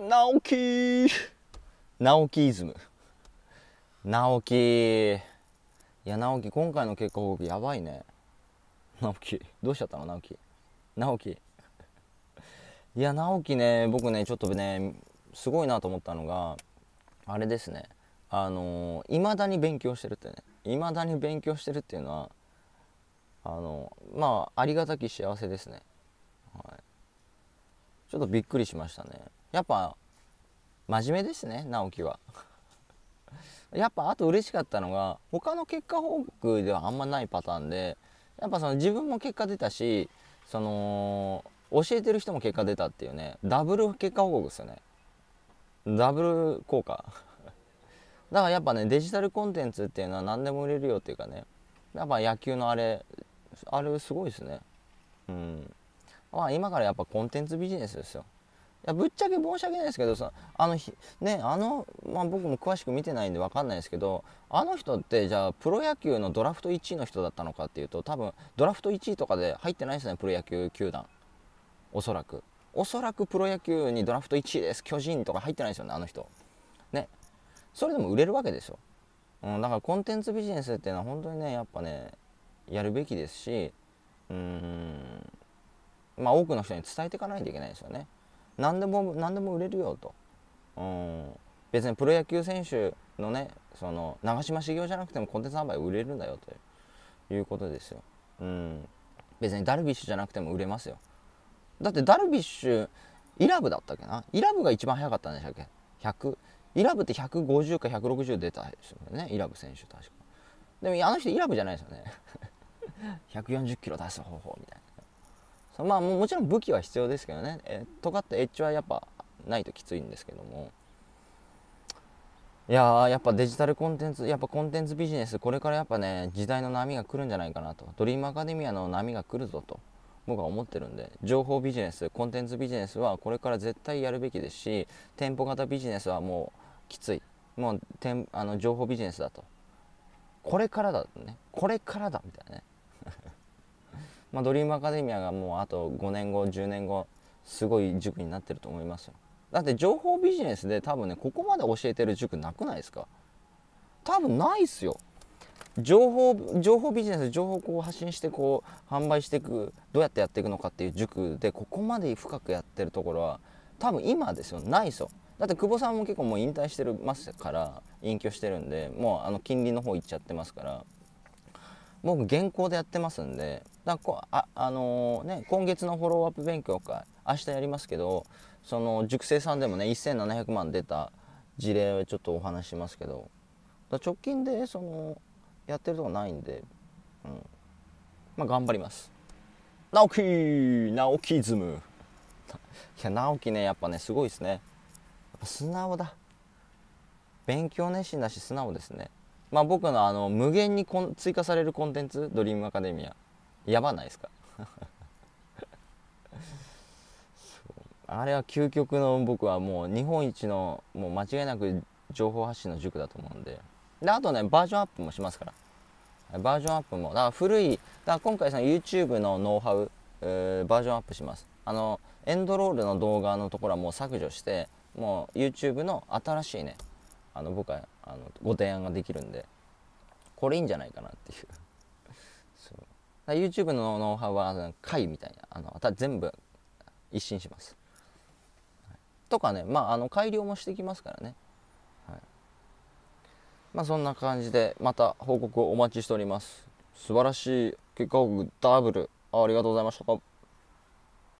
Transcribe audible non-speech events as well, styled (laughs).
直樹直樹イズム直樹いや直樹今回の結果報告やばいね直樹どうしちゃったの直樹直樹いや直樹ね僕ねちょっとねすごいなと思ったのがあれですねあのい、まだに勉強してるってねいまだに勉強してるっていうのはあのー、まあありがたき幸せですね、はい、ちょっとびっくりしましたねやっぱ真面目ですね直樹は (laughs) やっぱあと嬉しかったのが他の結果報告ではあんまないパターンでやっぱその自分も結果出たしその教えてる人も結果出たっていうねダブル結果報告ですよねダブル効果 (laughs) だからやっぱねデジタルコンテンツっていうのは何でも売れるよっていうかねやっぱ野球のあれあれすごいですねうんまあ今からやっぱコンテンツビジネスですよぶっちゃけ申し訳ないですけどさあのねあの、まあ、僕も詳しく見てないんで分かんないですけどあの人ってじゃあプロ野球のドラフト1位の人だったのかっていうと多分ドラフト1位とかで入ってないですねプロ野球球団おそらくおそらくプロ野球にドラフト1位です巨人とか入ってないですよねあの人ねそれでも売れるわけですよ、うん、だからコンテンツビジネスっていうのは本当にねやっぱねやるべきですしうんまあ多くの人に伝えていかないといけないですよね何でも何でも売れるよと、うん、別にプロ野球選手のねその長嶋茂雄じゃなくてもコンテンツ販売売れるんだよということですよ、うん、別にダルビッシュじゃなくても売れますよだってダルビッシュイラブだったっけなイラブが一番早かったんでしたっけ100イラブって150か160出たですよねイラブ選手確かでもあの人イラブじゃないですよね140 (laughs) キロ出す方法みたいまあもちろん武器は必要ですけどね、えー、尖ったエッジはやっぱないときついんですけどもいややっぱデジタルコンテンツやっぱコンテンツビジネスこれからやっぱね時代の波が来るんじゃないかなとドリームアカデミアの波が来るぞと僕は思ってるんで情報ビジネスコンテンツビジネスはこれから絶対やるべきですし店舗型ビジネスはもうきついもうてんあの情報ビジネスだとこれからだとねこれからだみたいなねまあ、ドリームアカデミアがもうあと5年後10年後すごい塾になってると思いますよだって情報ビジネスで多分ねここまで教えてる塾なくないですか多分ないっすよ情報情報ビジネス情報を発信してこう販売していくどうやってやっていくのかっていう塾でここまで深くやってるところは多分今ですよないっすよだって久保さんも結構もう引退してますから隠居してるんでもうあの近隣の方行っちゃってますから僕現行でやってますんでだこあ、あのー、ね、今月のフォローアップ勉強会明日やりますけどその塾生さんでもね1700万出た事例をちょっとお話しますけど直近でそのやってるとこないんで、うん、まあ頑張ります直樹直樹ズムいや直樹ねやっぱねすごいですねやっぱ素直だ勉強熱心だし素直ですねまあ、僕のあの無限にこん追加されるコンテンツ「ドリームアカデミア」やばないですか (laughs) あれは究極の僕はもう日本一のもう間違いなく情報発信の塾だと思うんでであとねバージョンアップもしますからバージョンアップもだから古いだから今回その YouTube のノウハウ、えー、バージョンアップしますあのエンドロールの動画のところはもう削除してもう YouTube の新しいねあの僕はあのご提案ができるんでこれいいんじゃないかなっていう (laughs) そう YouTube のノウハウは回みたいなあの全部一新します、とかねまああの改良もしてきますからね、はい、まあそんな感じでまた報告をお待ちしております素晴らしい結果報告ダブルありがとうございました